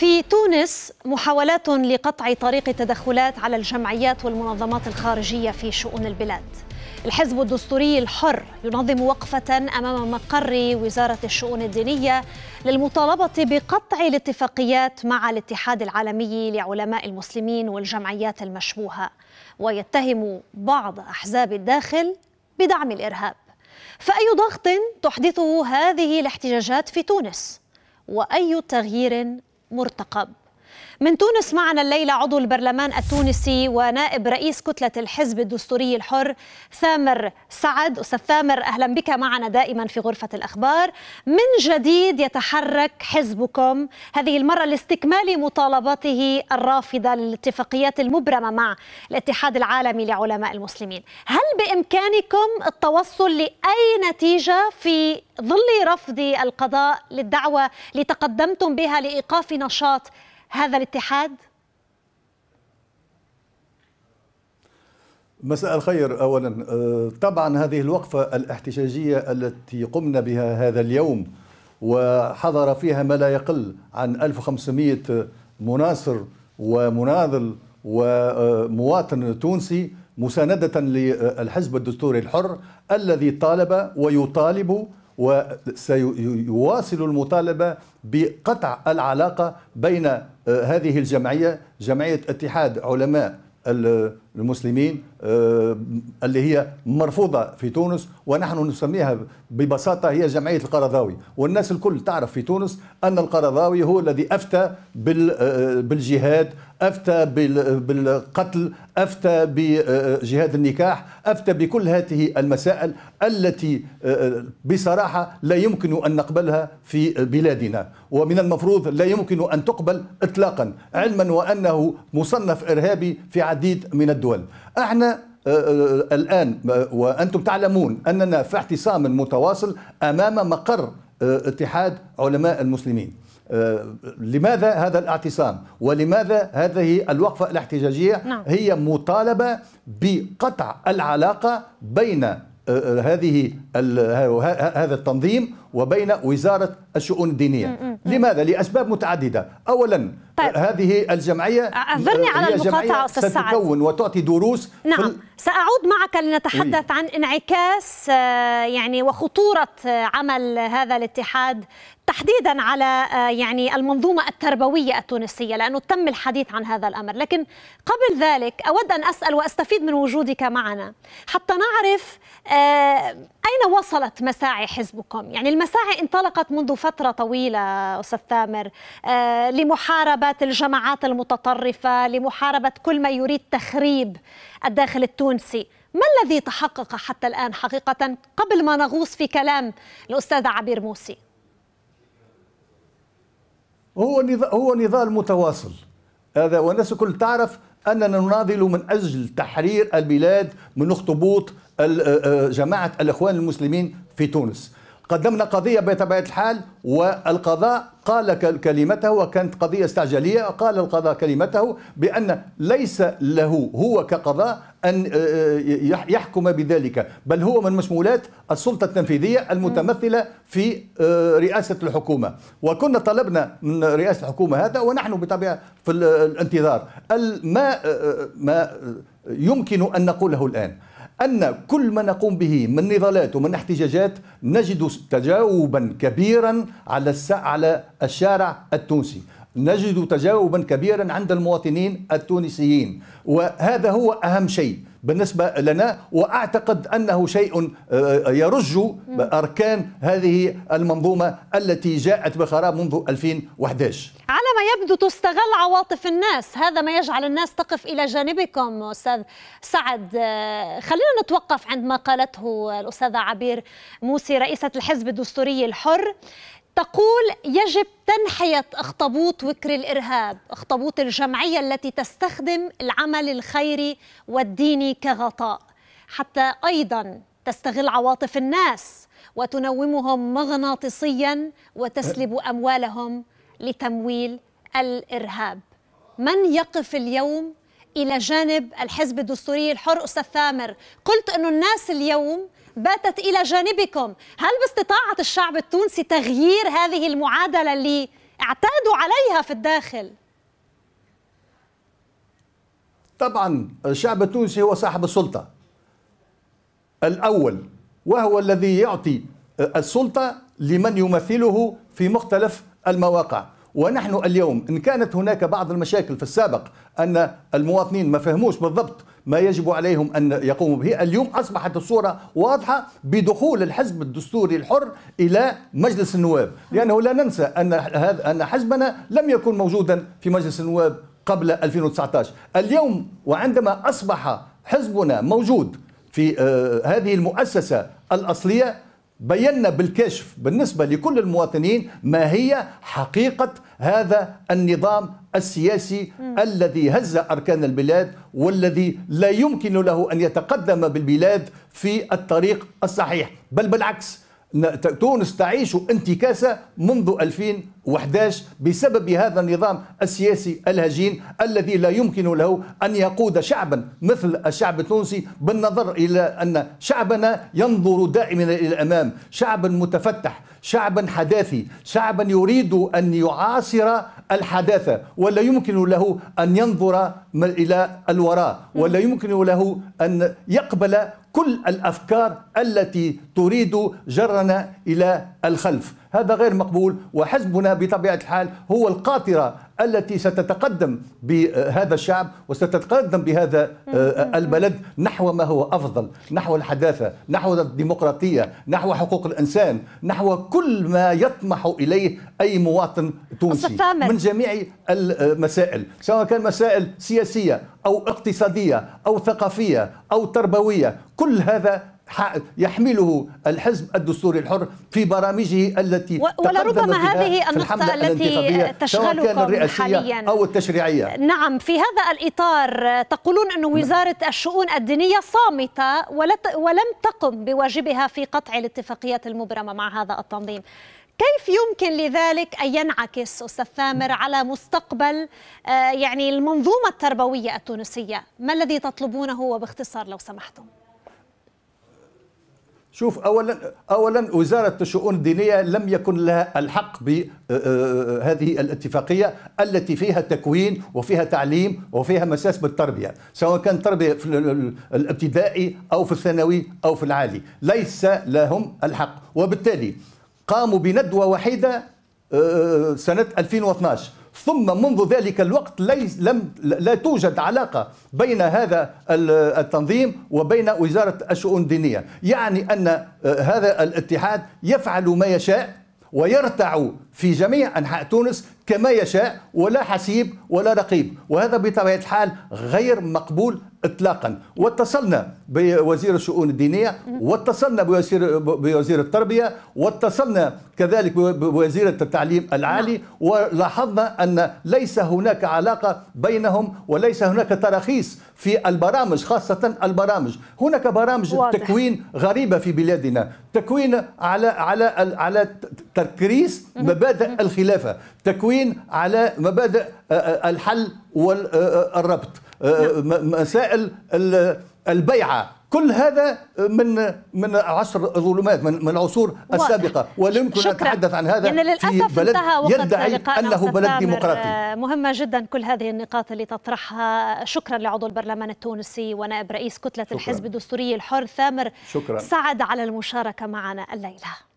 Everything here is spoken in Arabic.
في تونس محاولات لقطع طريق التدخلات على الجمعيات والمنظمات الخارجيه في شؤون البلاد. الحزب الدستوري الحر ينظم وقفه امام مقر وزاره الشؤون الدينيه للمطالبه بقطع الاتفاقيات مع الاتحاد العالمي لعلماء المسلمين والجمعيات المشبوهه ويتهم بعض احزاب الداخل بدعم الارهاب. فاي ضغط تحدثه هذه الاحتجاجات في تونس؟ واي تغيير مرتقب من تونس معنا الليلة عضو البرلمان التونسي ونائب رئيس كتلة الحزب الدستوري الحر ثامر سعد أستاذ ثامر أهلا بك معنا دائما في غرفة الأخبار من جديد يتحرك حزبكم هذه المرة لاستكمال مطالباته الرافضة للاتفاقيات المبرمة مع الاتحاد العالمي لعلماء المسلمين هل بإمكانكم التوصل لأي نتيجة في ظل رفض القضاء للدعوة لتقدمتم بها لإيقاف نشاط هذا الاتحاد؟ مساء الخير اولا آه، طبعا هذه الوقفه الاحتجاجيه التي قمنا بها هذا اليوم وحضر فيها ما لا يقل عن 1500 مناصر ومناضل ومواطن تونسي مساندة للحزب الدستوري الحر الذي طالب ويطالب وسيواصل المطالبة بقطع العلاقة بين آه، هذه الجمعية جمعية اتحاد علماء المسلمين آه، اللي هي مرفوضة في تونس ونحن نسميها ببساطة هي جمعية القرضاوي والناس الكل تعرف في تونس أن القرضاوي هو الذي أفتى آه، بالجهاد أفتى بالقتل أفتى بجهاد النكاح أفتى بكل هذه المسائل التي آه، بصراحة لا يمكن أن نقبلها في بلادنا ومن المفروض لا يمكن أن تقبل إطلاقا علما وأنه مصنف إرهابي في عديد من الدول الدول احنا آه، آه، الآن آه، وأنتم تعلمون أننا في اعتصام متواصل أمام مقر اتحاد علماء المسلمين لماذا هذا الاعتصام ولماذا هذه الوقفة الاحتجاجية نعم. هي مطالبة بقطع العلاقة بين هذه هذا التنظيم وبين وزارة الشؤون الدينية لماذا؟ لأسباب متعددة أولا طيب. هذه الجمعية اعذرني آه، على المقاطعة أستاذ سعد ستكون وتعطي دروس نعم فل... سأعود معك لنتحدث عن انعكاس آه، يعني وخطورة آه، عمل هذا الاتحاد تحديدا على يعني المنظومة التربوية التونسية لأنه تم الحديث عن هذا الأمر لكن قبل ذلك أود أن أسأل وأستفيد من وجودك معنا حتى نعرف أين وصلت مساعي حزبكم؟ يعني المساعي انطلقت منذ فترة طويلة أستاذ ثامر آه، لمحاربة الجماعات المتطرفة لمحاربة كل ما يريد تخريب الداخل التونسي ما الذي تحقق حتى الآن حقيقة قبل ما نغوص في كلام الأستاذة عبير موسي؟ هو هو نضال متواصل هذا والناس كل تعرف أننا نناضل من أجل تحرير البلاد من اخطبوط آه، آه، جماعة الإخوان المسلمين في تونس قدمنا قضية بطبيعة الحال والقضاء قال كلمته وكانت قضية استعجالية قال القضاء كلمته بأن ليس له هو كقضاء أن آه، آه، يحكم بذلك بل هو من مشمولات السلطة التنفيذية المتمثلة في آه، رئاسة الحكومة وكنا طلبنا من رئاسة الحكومة هذا ونحن بطبيعة في الانتظار ما ما يمكن أن نقوله الآن أن كل ما نقوم به من نضالات ومن احتجاجات نجد تجاوبا كبيرا على الس... على الشارع التونسي نجد تجاوبا كبيرا عند المواطنين التونسيين وهذا هو أهم شيء بالنسبة لنا وأعتقد أنه شيء آه، آه، يرج أركان هذه المنظومة التي جاءت بخراب منذ 2011 على ما يبدو تستغل عواطف الناس هذا ما يجعل الناس تقف إلى جانبكم أستاذ سعد آه، خلينا نتوقف عند ما قالته الأستاذة عبير موسي رئيسة الحزب الدستوري الحر تقول يجب تنحية أخطبوط وكر الإرهاب أخطبوط الجمعية التي تستخدم العمل الخيري والديني كغطاء حتى أيضا تستغل عواطف الناس وتنومهم مغناطيسيا وتسلب أموالهم لتمويل الإرهاب من يقف اليوم إلى جانب الحزب الدستوري الحر أستاذ ثامر قلت أن الناس اليوم باتت إلى جانبكم هل باستطاعة الشعب التونسي تغيير هذه المعادلة اللي اعتادوا عليها في الداخل؟ طبعا الشعب التونسي هو صاحب السلطة الأول وهو الذي يعطي السلطة لمن يمثله في مختلف المواقع ونحن اليوم إن كانت هناك بعض المشاكل في السابق أن المواطنين ما فهموش بالضبط ما يجب عليهم أن يقوموا به اليوم أصبحت الصورة واضحة بدخول الحزب الدستوري الحر إلى مجلس النواب لأنه لا ننسى أن أن حزبنا لم يكن موجودا في مجلس النواب قبل 2019 اليوم وعندما أصبح حزبنا موجود في آه، هذه المؤسسة الأصلية بينا بالكشف بالنسبة لكل المواطنين ما هي حقيقة هذا النظام السياسي م. الذي هز أركان البلاد والذي لا يمكن له أن يتقدم بالبلاد في الطريق الصحيح بل بالعكس تونس تعيش انتكاسة منذ 2011 بسبب هذا النظام السياسي الهجين الذي لا يمكن له أن يقود شعبا مثل الشعب التونسي بالنظر إلى أن شعبنا ينظر دائما إلى الأمام شعبا متفتح شعبا حداثي شعبا يريد أن يعاصر الحداثة ولا يمكن له أن ينظر إلى الوراء ولا يمكن له أن يقبل كل الافكار التي تريد جرنا الى الخلف هذا غير مقبول وحزبنا بطبيعه الحال هو القاطره التي ستتقدم بهذا الشعب وستتقدم بهذا آه، البلد نحو ما هو افضل نحو الحداثه نحو الديمقراطيه نحو حقوق الانسان نحو كل ما يطمح اليه اي مواطن تونسي من جميع المسائل سواء كان مسائل سياسيه او اقتصاديه او ثقافيه او تربويه كل هذا يحمله الحزب الدستوري الحر في برامجه التي ولربما هذه النقطة التي تشغلكم حاليا أو التشريعية نعم في هذا الإطار تقولون أن نعم. وزارة الشؤون الدينية صامتة ولم تقم بواجبها في قطع الاتفاقيات المبرمة مع هذا التنظيم كيف يمكن لذلك أن ينعكس أستاذ ثامر على مستقبل آه، يعني المنظومة التربوية التونسية ما الذي تطلبونه وباختصار لو سمحتم شوف اولا اولا وزاره الشؤون الدينيه لم يكن لها الحق بهذه آه، آه، آه، الاتفاقيه التي فيها تكوين وفيها تعليم وفيها مساس بالتربيه سواء كان تربيه في الابتدائي او في الثانوي او في العالي ليس لهم الحق وبالتالي قاموا بندوه وحيده سنه 2012 ثم منذ ذلك الوقت ليس لم لا توجد علاقة بين هذا التنظيم وبين وزارة الشؤون الدينية يعني أن آه، هذا الاتحاد يفعل ما يشاء ويرتع في جميع أنحاء تونس كما يشاء ولا حسيب ولا رقيب وهذا بطبيعة الحال غير مقبول اطلاقا واتصلنا بوزير الشؤون الدينيه واتصلنا بوزير بوزير التربيه واتصلنا كذلك بوزيره التعليم العالي ولاحظنا ان ليس هناك علاقه بينهم وليس هناك تراخيص في البرامج خاصه البرامج هناك برامج واضح. تكوين غريبه في بلادنا تكوين على على على تركريس ما مبادئ الخلافة تكوين على مبادئ آه، آه، الحل والربط آه، نعم. مسائل البيعة كل هذا من من عصر الظلمات من من العصور السابقه ولا يمكن ان نتحدث عن هذا يعني للاسف في بلد انتهى وقت يدعي انه بلد ديمقراطي مهمه جدا كل هذه النقاط اللي تطرحها شكرا لعضو البرلمان التونسي ونائب رئيس كتله شكرا. الحزب الدستوري الحر ثامر شكرا سعد على المشاركه معنا الليله